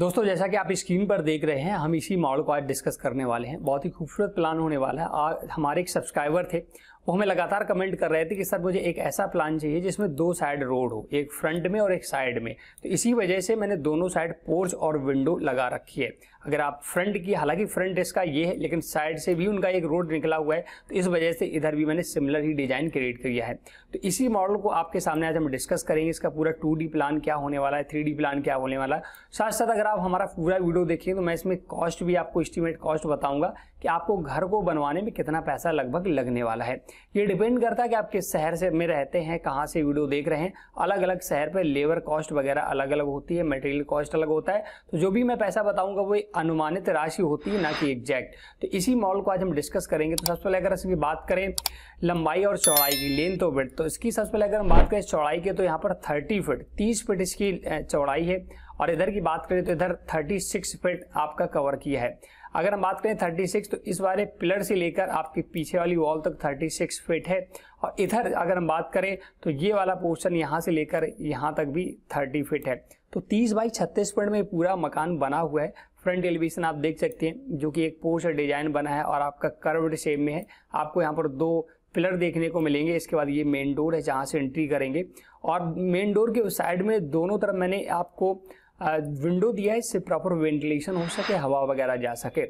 दोस्तों जैसा कि आप स्क्रीन पर देख रहे हैं हम इसी मॉडल को आज डिस्कस करने वाले हैं बहुत ही खूबसूरत प्लान होने वाला है और हमारे एक सब्सक्राइबर थे वो हमें लगातार कमेंट कर रहे थे कि सर मुझे एक ऐसा प्लान चाहिए जिसमें दो साइड रोड हो एक फ्रंट में और एक साइड में तो इसी वजह से मैंने दोनों साइड पोर्च और विंडो लगा रखी है अगर आप फ्रंट की हालांकि फ्रंट इसका ये है लेकिन साइड से भी उनका एक रोड निकला हुआ है तो इस वजह से इधर भी मैंने सिमिलर ही डिजाइन क्रिएट किया है तो इसी मॉडल को आपके सामने आज हम डिस्कस करेंगे इसका पूरा टू प्लान क्या होने वाला है थ्री प्लान क्या होने वाला है साथ साथ अगर आप हमारा पूरा वीडियो देखें तो मैं इसमें कॉस्ट भी आपको एस्टिमेट कॉस्ट बताऊंगा कि आपको घर को बनवाने में कितना पैसा लगभग लगने वाला है ये डिपेंड करता है कि आप किस शहर से में रहते हैं कहाँ से वीडियो देख रहे हैं अलग अलग शहर पे लेबर कॉस्ट वगैरह अलग अलग होती है मटेरियल कॉस्ट अलग होता है तो जो भी मैं पैसा बताऊंगा वो अनुमानित राशि होती है ना कि एग्जैक्ट तो इसी मॉडल को आज हम डिस्कस करेंगे तो सबसे पहले अगर इसकी बात करें लंबाई और चौड़ाई की लेंथ तो विथ तो इसकी सबसे पहले अगर हम बात करें चौड़ाई की तो यहाँ पर थर्टी फिट तीस फिट इसकी चौड़ाई है और इधर की बात करें तो इधर 36 फिट आपका कवर किया है अगर हम बात करें 36 तो इस वाले पिलर से लेकर आपके पीछे वाली वॉल तक थर्टी सिक्स फिट है और इधर अगर हम बात करें तो ये वाला पोर्शन यहाँ से लेकर यहाँ तक भी 30 फिट है तो 30 बाई 36 फिट में पूरा मकान बना हुआ है फ्रंट एलिवेशन आप देख सकते हैं जो कि एक पोर्च डिजाइन बना है और आपका कर्व शेप में है आपको यहाँ पर दो पिलर देखने को मिलेंगे इसके बाद ये मेन डोर है जहाँ से एंट्री करेंगे और मेन डोर के साइड में दोनों तरफ मैंने आपको विंडो दिया है इससे प्रॉपर वेंटिलेशन हो सके हवा वगैरह जा सके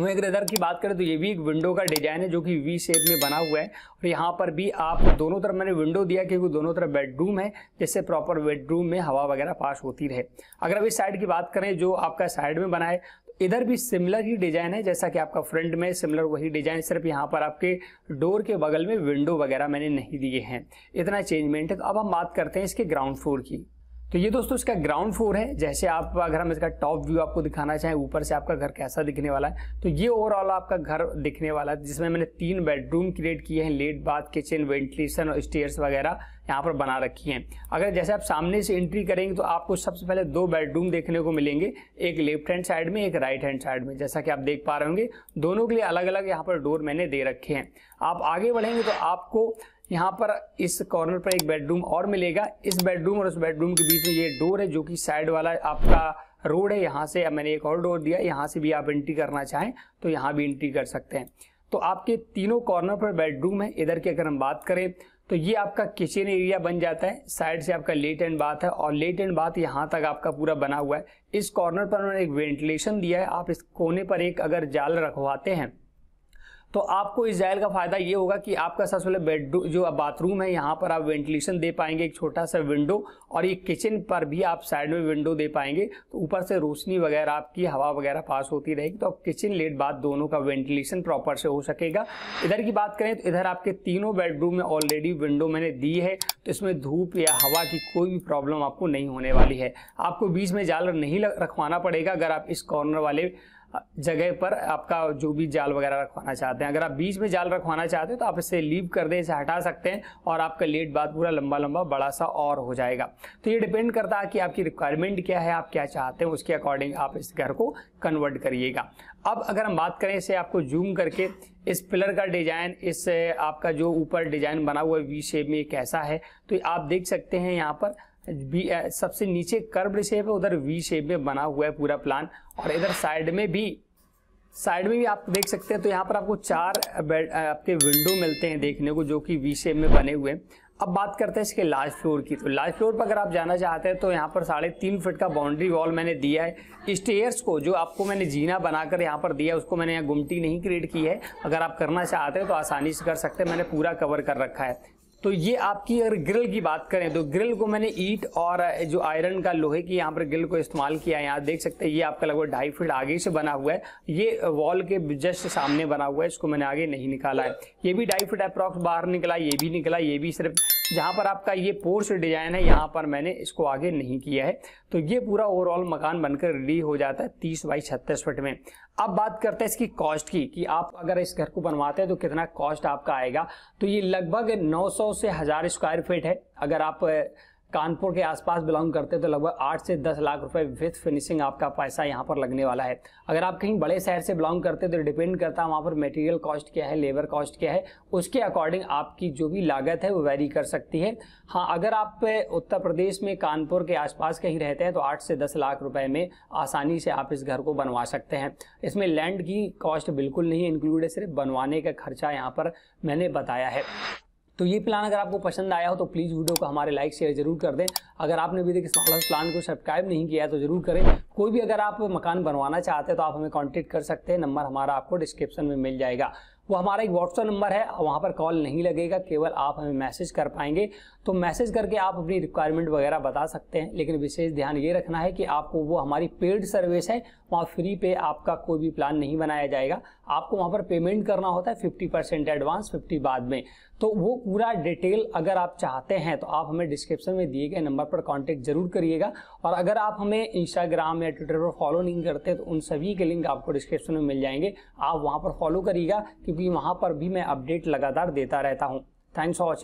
वहीं अगर इधर की बात करें तो ये भी एक विंडो का डिजाइन है जो कि वी शेप में बना हुआ है और यहाँ पर भी आप दोनों तरफ मैंने विंडो दिया क्योंकि दोनों तरफ बेडरूम है जिससे प्रॉपर बेडरूम में हवा वगैरह पास होती रहे अगर अब इस साइड की बात करें जो आपका साइड में बना है तो इधर भी सिमिलर ही डिजाइन है जैसा कि आपका फ्रंट में सिमिलर वही डिजाइन सिर्फ यहाँ पर आपके डोर के बगल में विंडो वगैरह मैंने नहीं दिए हैं इतना चेंजमेंट है तो अब हम बात करते हैं इसके ग्राउंड फ्लोर की तो ये दोस्तों इसका ग्राउंड फ्लोर है जैसे आप अगर हम इसका टॉप व्यू आपको दिखाना चाहें ऊपर से आपका घर कैसा दिखने वाला है तो ये ओवरऑल आपका घर दिखने वाला है जिसमें मैंने तीन बेडरूम क्रिएट किए हैं लेट बाथ किचन वेंटिलेशन और स्टेयर्स वगैरह यहाँ पर बना रखी हैं अगर जैसे आप सामने से एंट्री करेंगे तो आपको सबसे पहले दो बेडरूम देखने को मिलेंगे एक लेफ्ट हैंड साइड में एक राइट हैंड साइड में जैसा कि आप देख पा रहे होंगे दोनों के लिए अलग अलग यहाँ पर डोर मैंने दे रखे हैं आप आगे बढ़ेंगे तो आपको यहाँ पर इस कॉर्नर पर एक बेडरूम और मिलेगा इस बेडरूम और उस बेडरूम के बीच में ये डोर है जो कि साइड वाला आपका रोड है यहाँ से मैंने एक और डोर दिया यहाँ से भी आप एंट्री करना चाहें तो यहाँ भी एंट्री कर सकते हैं तो आपके तीनों कॉर्नर पर बेडरूम है इधर की अगर हम बात करें तो ये आपका किचन एरिया बन जाता है साइड से आपका लेट एंड बाथ है और लेट एंड बाथ यहाँ तक आपका पूरा बना हुआ है इस कॉर्नर पर उन्होंने एक वेंटिलेशन दिया है आप इस कोने पर एक अगर जाल रखवाते हैं तो आपको इस जायल का फ़ायदा ये होगा कि आपका सबसे पहले बेड जो बाथरूम है यहाँ पर आप वेंटिलेशन दे पाएंगे एक छोटा सा विंडो और ये किचन पर भी आप साइड में विंडो दे पाएंगे तो ऊपर से रोशनी वगैरह आपकी हवा वगैरह पास होती रहेगी तो आप किचन लेट बाथ दोनों का वेंटिलेशन प्रॉपर से हो सकेगा इधर की बात करें तो इधर आपके तीनों बेडरूम में ऑलरेडी विंडो मैंने दी है तो इसमें धूप या हवा की कोई भी प्रॉब्लम आपको नहीं होने वाली है आपको बीच में जाल नहीं रखवाना पड़ेगा अगर आप इस कॉर्नर वाले जगह पर आपका जो भी जाल वगैरह रखवाना चाहते हैं अगर आप बीच में जाल रखवाना चाहते हैं तो आप इसे लीव कर दें इसे हटा सकते हैं और आपका लेट बाद पूरा लंबा लंबा बड़ा सा और हो जाएगा तो ये डिपेंड करता है कि आपकी रिक्वायरमेंट क्या है आप क्या चाहते हैं उसके अकॉर्डिंग आप इस घर को कन्वर्ट करिएगा अब अगर हम बात करें इसे आपको जूम करके इस पिलर का डिजाइन इस आपका जो ऊपर डिजाइन बना हुआ है वी शेप में कैसा है तो आप देख सकते हैं यहाँ पर सबसे नीचे कर्व्ड शेप है उधर वी शेप में बना हुआ है पूरा प्लान और इधर साइड में भी साइड में भी आप देख सकते हैं तो यहाँ पर आपको चार बेड आपके विंडो मिलते हैं देखने को जो कि वी शेप में बने हुए हैं अब बात करते हैं इसके लास्ट फ्लोर की तो लास्ट फ्लोर पर अगर आप जाना चाहते हैं तो यहाँ पर साढ़े तीन फिट का बाउंड्री वॉल मैंने दिया है स्टेयर्स को जो आपको मैंने जीना बनाकर यहाँ पर दिया है उसको मैंने यहाँ गुमटी नहीं क्रिएट की है अगर आप करना चाहते हैं तो आसानी से कर सकते हैं मैंने पूरा कवर कर रखा है तो ये आपकी अगर ग्रिल की बात करें तो ग्रिल को मैंने ईट और जो आयरन का लोहे की यहाँ पर ग्रिल को इस्तेमाल किया है यहाँ देख सकते हैं ये आपका लगभग ढाई फीट आगे से बना हुआ है ये वॉल के जस्ट सामने बना हुआ है इसको मैंने आगे नहीं निकाला है ये भी ढाई फीट अप्रॉक्स बाहर निकला ये भी निकला ये भी सिर्फ जहां पर आपका ये पोर्स डिजाइन है यहाँ पर मैंने इसको आगे नहीं किया है तो ये पूरा ओवरऑल मकान बनकर रेडी हो जाता है तीस बाई छत्तीस फुट में अब बात करते हैं इसकी कॉस्ट की कि आप अगर इस घर को बनवाते हैं तो कितना कॉस्ट आपका आएगा तो ये लगभग नौ से हज़ार स्क्वायर फीट है अगर आप कानपुर के आसपास बिलोंग करते हैं तो लगभग आठ से दस लाख रुपए विथ फिनिशिंग आपका पैसा यहाँ पर लगने वाला है अगर आप कहीं बड़े शहर से बिलोंग करते हैं तो डिपेंड करता है वहाँ पर मटेरियल कॉस्ट क्या है लेबर कॉस्ट क्या है उसके अकॉर्डिंग आपकी जो भी लागत है वो वेरी कर सकती है हाँ अगर आप उत्तर प्रदेश में कानपुर के आसपास कहीं रहते हैं तो आठ से दस लाख रुपये में आसानी से आप इस घर को बनवा सकते हैं इसमें लैंड की कॉस्ट बिल्कुल नहीं इंक्लूड है सिर्फ बनवाने का खर्चा यहाँ पर मैंने बताया है तो ये प्लान अगर आपको पसंद आया हो तो प्लीज़ वीडियो को हमारे लाइक शेयर जरूर कर दें अगर आपने अभी तक इस प्लान को सब्सक्राइब नहीं किया तो जरूर करें कोई भी अगर आप मकान बनवाना चाहते हैं तो आप हमें कॉन्टेक्ट कर सकते हैं नंबर हमारा आपको डिस्क्रिप्शन में मिल जाएगा वो हमारा एक व्हाट्सअप नंबर है वहाँ पर कॉल नहीं लगेगा केवल आप हमें मैसेज कर पाएंगे तो मैसेज करके आप अपनी रिक्वायरमेंट वगैरह बता सकते हैं लेकिन विशेष ध्यान ये रखना है कि आपको वो हमारी पेड सर्विस है वहाँ फ्री पे आपका कोई भी प्लान नहीं बनाया जाएगा आपको वहाँ पर पेमेंट करना होता है फिफ्टी परसेंट एडवांस फिफ्टी बाद में तो वो पूरा डिटेल अगर आप चाहते हैं तो आप हमें डिस्क्रिप्शन में दिए गए नंबर पर कॉन्टेक्ट जरूर करिएगा और अगर आप हमें इंस्टाग्राम या ट्विटर पर फॉलो नहीं करते तो उन सभी के लिंक आपको डिस्क्रिप्शन में मिल जाएंगे आप वहाँ पर फॉलो करिएगा क्योंकि वहाँ पर भी मैं अपडेट लगातार देता रहता हूँ थैंक्स फॉर वॉचिंग